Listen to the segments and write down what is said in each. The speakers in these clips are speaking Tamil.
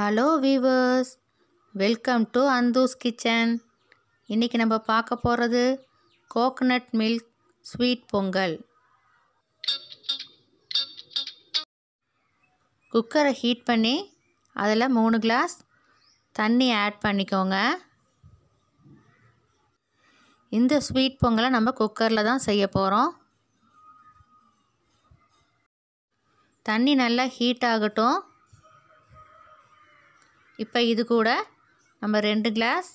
ஹலோ வீவர்ஸ் வெல்கம் டு அந்தூஸ் கிச்சன் இன்றைக்கி நம்ம பார்க்க போகிறது கோகனட் மில்க் ஸ்வீட் பொங்கல் குக்கரை ஹீட் பண்ணி அதில் மூணு கிளாஸ் தண்ணி ஆட் பண்ணிக்கோங்க இந்த ஸ்வீட் பொங்கலை நம்ம குக்கரில் தான் செய்ய போகிறோம் தண்ணி நல்லா ஹீட் ஆகட்டும் இப்போ இது கூட நம்ம ரெண்டு கிளாஸ்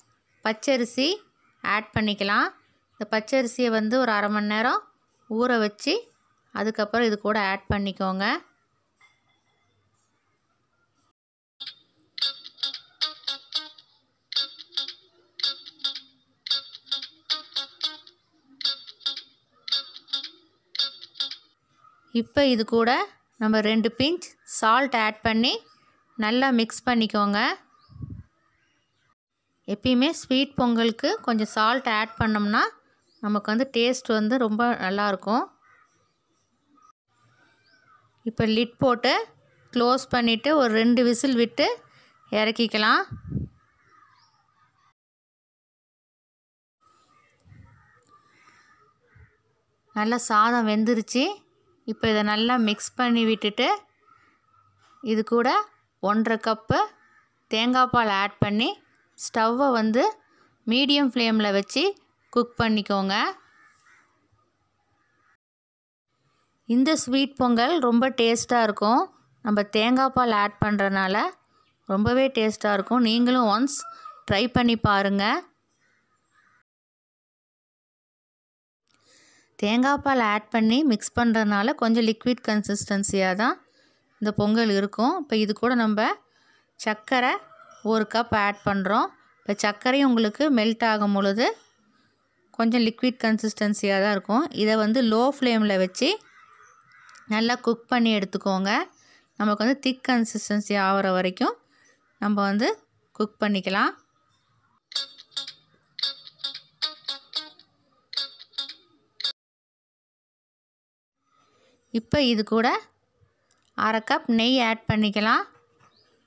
பச்சரிசி ஆட் பண்ணிக்கலாம் இந்த பச்சரிசியை வந்து ஒரு அரை மணி நேரம் ஊற வச்சு அதுக்கப்புறம் இது கூட ஆட் பண்ணிக்கோங்க இப்போ இது கூட நம்ம ரெண்டு பிஞ்ச் சால்ட் ஆட் பண்ணி நல்லா மிக்ஸ் பண்ணிக்கோங்க எப்பயுமே ஸ்வீட் பொங்கலுக்கு கொஞ்சம் சால்ட் ஆட் பண்ணோம்னா நமக்கு வந்து டேஸ்ட் வந்து ரொம்ப நல்லாயிருக்கும் இப்போ லிட் போட்டு க்ளோஸ் பண்ணிவிட்டு ஒரு ரெண்டு விசில் விட்டு இறக்கிக்கலாம் நல்லா சாதம் வெந்துருச்சு இப்போ இதை நல்லா மிக்ஸ் பண்ணி விட்டுட்டு இது கூட ஒன்றரை கப்பு தேங்காய் பால் ஆட் பண்ணி ஸ்டவ்வை வந்து மீடியம் ஃப்ளேமில் வச்சு குக் பண்ணிக்கோங்க இந்த ஸ்வீட் பொங்கல் ரொம்ப டேஸ்ட்டாக இருக்கும் நம்ம தேங்காய் பால் ஆட் பண்ணுறனால ரொம்பவே டேஸ்ட்டாக இருக்கும் நீங்களும் ஒன்ஸ் ட்ரை பண்ணி பாருங்கள் தேங்காய் பால் ஆட் பண்ணி மிக்ஸ் பண்ணுறதுனால கொஞ்சம் லிக்விட் கன்சிஸ்டன்சியாக தான் இந்த பொங்கல் இருக்கும் இப்போ இது கூட நம்ம சர்க்கரை ஒரு கப் ஆட் பண்ணுறோம் இப்போ சர்க்கரையும் உங்களுக்கு மெல்ட் ஆகும் பொழுது கொஞ்சம் லிக்விட் கன்சிஸ்டன்சியாக தான் இருக்கும் இதை வந்து லோ ஃப்ளேமில் வச்சு நல்லா குக் பண்ணி எடுத்துக்கோங்க நமக்கு வந்து திக் கன்சிஸ்டன்சி ஆகிற வரைக்கும் நம்ம வந்து குக் பண்ணிக்கலாம் இப்போ இது கூட அரை கப் நெய் ஆட் பண்ணிக்கலாம்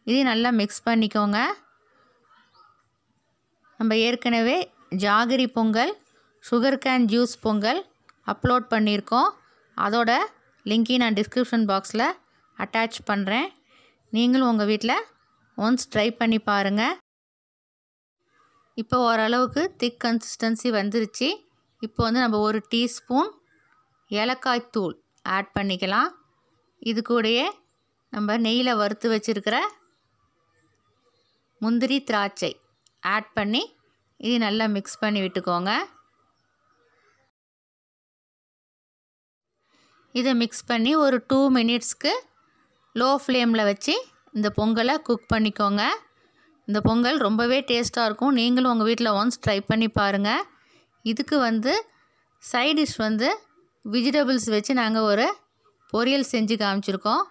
இது நல்லா மிக்ஸ் பண்ணிக்கோங்க நம்ம ஏற்கனவே jaggery pongal sugar cane juice pongal upload பண்ணியிருக்கோம் அதோட லிங்கை நான் டிஸ்கிரிப்ஷன் பாக்ஸில் அட்டாச் பண்ணுறேன் நீங்களும் உங்கள் வீட்டில் ஒன்ஸ் ட்ரை பண்ணி பாருங்கள் இப்போ ஓரளவுக்கு திக் கன்சிஸ்டன்சி வந்துருச்சு இப்போ வந்து நம்ம ஒரு டீஸ்பூன் ஏலக்காய் தூள் ஆட் பண்ணிக்கலாம் இது கூடயே நம்ம நெய்யில் வறுத்து வச்சுருக்கிற முந்திரி திராட்சை ஆட் பண்ணி இது நல்லா மிக்ஸ் பண்ணி விட்டுக்கோங்க இதை மிக்ஸ் பண்ணி ஒரு டூ மினிட்ஸ்க்கு லோ ஃப்ளேமில் வச்சு இந்த பொங்கலை குக் பண்ணிக்கோங்க இந்த பொங்கல் ரொம்பவே டேஸ்ட்டாக இருக்கும் நீங்களும் உங்கள் வீட்டில் ஒன்ஸ் ட்ரை பண்ணி பாருங்கள் இதுக்கு வந்து சைடிஷ் வந்து வெஜிடபிள்ஸ் வச்சு நாங்கள் ஒரு பொரியல் செஞ்சு காமிச்சிருக்கோம்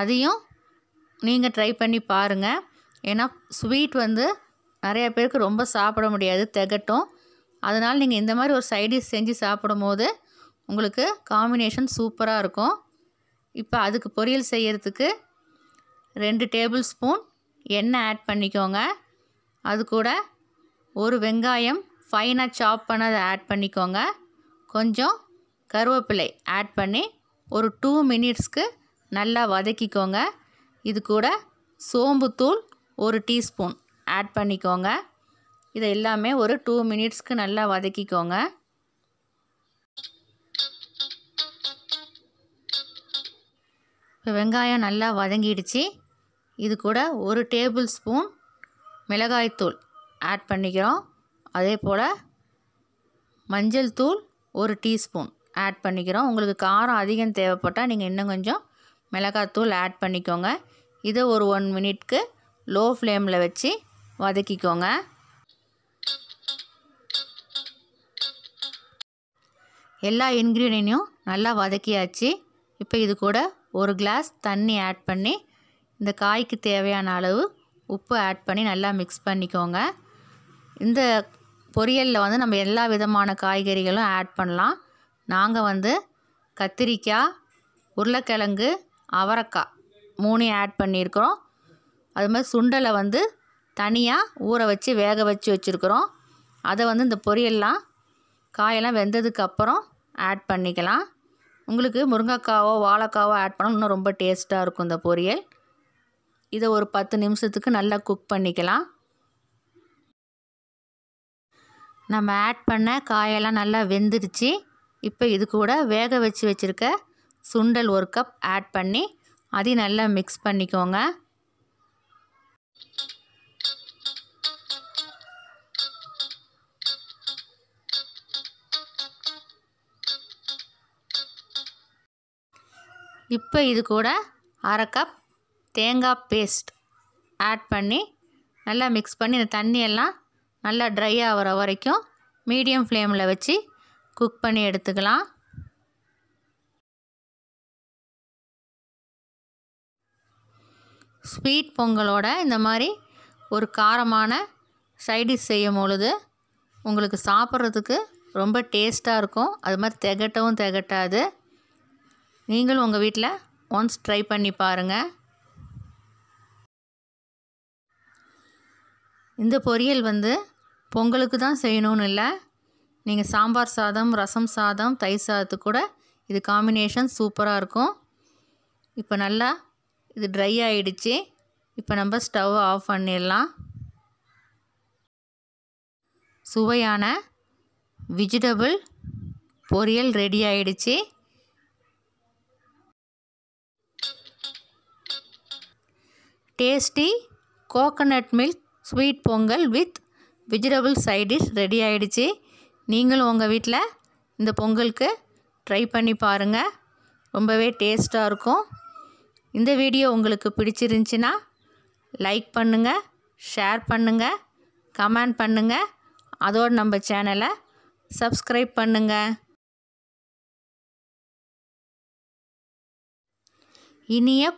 அதையும் நீங்கள் ட்ரை பண்ணி பாருங்கள் ஏன்னா ஸ்வீட் வந்து நிறையா பேருக்கு ரொம்ப சாப்பிட முடியாது திகட்டும் அதனால் நீங்கள் இந்த மாதிரி ஒரு சைடிஷ் செஞ்சு சாப்பிடும் போது உங்களுக்கு காம்பினேஷன் சூப்பராக இருக்கும் இப்போ அதுக்கு பொரியல் செய்கிறதுக்கு ரெண்டு டேபிள் ஸ்பூன் எண்ணெய் ஆட் பண்ணிக்கோங்க அது கூட ஒரு வெங்காயம் ஃபைனாக சாப் பண்ணதை ஆட் பண்ணிக்கோங்க கொஞ்சம் கருவேப்பிலை ஆட் பண்ணி ஒரு டூ மினிட்ஸ்க்கு நல்லா வதக்கிக்கோங்க இது கூட சோம்புத்தூள் ஒரு டீஸ்பூன் ஆட் பண்ணிக்கோங்க இதை எல்லாமே ஒரு டூ மினிட்ஸ்க்கு நல்லா வதக்கிக்கோங்க இப்போ வெங்காயம் நல்லா வதங்கிடுச்சு இது கூட ஒரு டேபிள் ஸ்பூன் மிளகாய்த்தூள் ஆட் பண்ணிக்கிறோம் அதே போல் மஞ்சள் தூள் ஒரு டீஸ்பூன் ஆட் பண்ணிக்கிறோம் உங்களுக்கு காரம் அதிகம் தேவைப்பட்டால் நீங்கள் இன்னும் கொஞ்சம் மிளகாத்தூள் ஆட் பண்ணிக்கோங்க இதை ஒரு ஒன் மினிட்க்கு லோ ஃப்ளேமில் வச்சு வதக்கிக்கோங்க எல்லா இன்க்ரீடியனையும் நல்லா வதக்கியாச்சு இப்போ இது கூட ஒரு கிளாஸ் தண்ணி ஆட் பண்ணி இந்த காய்க்கு தேவையான அளவு உப்பு ஆட் பண்ணி நல்லா மிக்ஸ் பண்ணிக்கோங்க இந்த பொரியலில் வந்து நம்ம எல்லா விதமான காய்கறிகளும் ஆட் பண்ணலாம் நாங்கள் வந்து கத்திரிக்காய் உருளைக்கிழங்கு அவரைக்காய் மூணையும் ஆட் பண்ணியிருக்கிறோம் அது மாதிரி சுண்டலை வந்து தனியாக ஊற வச்சு வேக வச்சு வச்சுருக்குறோம் அதை வந்து இந்த பொரியல்லாம் காயெல்லாம் வெந்ததுக்கப்புறம் ஆட் பண்ணிக்கலாம் உங்களுக்கு முருங்கைக்காவோ வாழைக்காவோ ஆட் பண்ணால் இன்னும் ரொம்ப டேஸ்ட்டாக இருக்கும் இந்த பொரியல் இதை ஒரு பத்து நிமிஷத்துக்கு நல்லா குக் பண்ணிக்கலாம் நம்ம ஆட் பண்ண காயெல்லாம் நல்லா வெந்துருச்சு இப்போ இது கூட வேக வச்சு வச்சுருக்க சுண்டல் ஒரு கப் ஆட் பண்ணி அதையும் நல்லா மிக்ஸ் பண்ணிக்கோங்க இப்போ இது கூட அரை கப் தேங்காய் பேஸ்ட் ஆட் பண்ணி நல்லா மிக்ஸ் பண்ணி இந்த தண்ணியெல்லாம் நல்லா ட்ரை ஆகிற வரைக்கும் மீடியம் ஃப்ளேமில் வச்சு குக் பண்ணி எடுத்துக்கலாம் ஸ்வீட் பொங்கலோட இந்த மாதிரி ஒரு காரமான சைடிஷ் செய்யும் பொழுது உங்களுக்கு சாப்பிட்றதுக்கு ரொம்ப டேஸ்ட்டாக இருக்கும் அது மாதிரி திகட்டவும் திகட்டாது நீங்களும் உங்கள் வீட்டில் ஒன்ஸ் ட்ரை பண்ணி பாருங்கள் இந்த பொரியல் வந்து பொங்கலுக்கு தான் செய்யணும்னு இல்லை நீங்கள் சாம்பார் சாதம் ரசம் சாதம் தயிர் சாதத்து கூட இது காம்பினேஷன் சூப்பராக இருக்கும் இப்போ நல்லா இது ட்ரை ஆகிடுச்சு இப்போ நம்ம ஸ்டவ் ஆஃப் பண்ணிடலாம் சுவையான விஜிடபிள் பொரியல் ரெடி ஆகிடுச்சு tasty coconut milk sweet pongal with vegetable side dish ready ஆகிடுச்சு நீங்களும் உங்கள் வீட்டில் இந்த பொங்கலுக்கு ட்ரை பண்ணி பாருங்கள் ரொம்பவே டேஸ்ட்டாக இருக்கும் இந்த வீடியோ உங்களுக்கு பிடிச்சிருந்துச்சின்னா லைக் பண்ணுங்கள் ஷேர் பண்ணுங்கள் கமெண்ட் பண்ணுங்கள் அதோடு நம்ம சேனலை சப்ஸ்கிரைப் பண்ணுங்கள் இனிய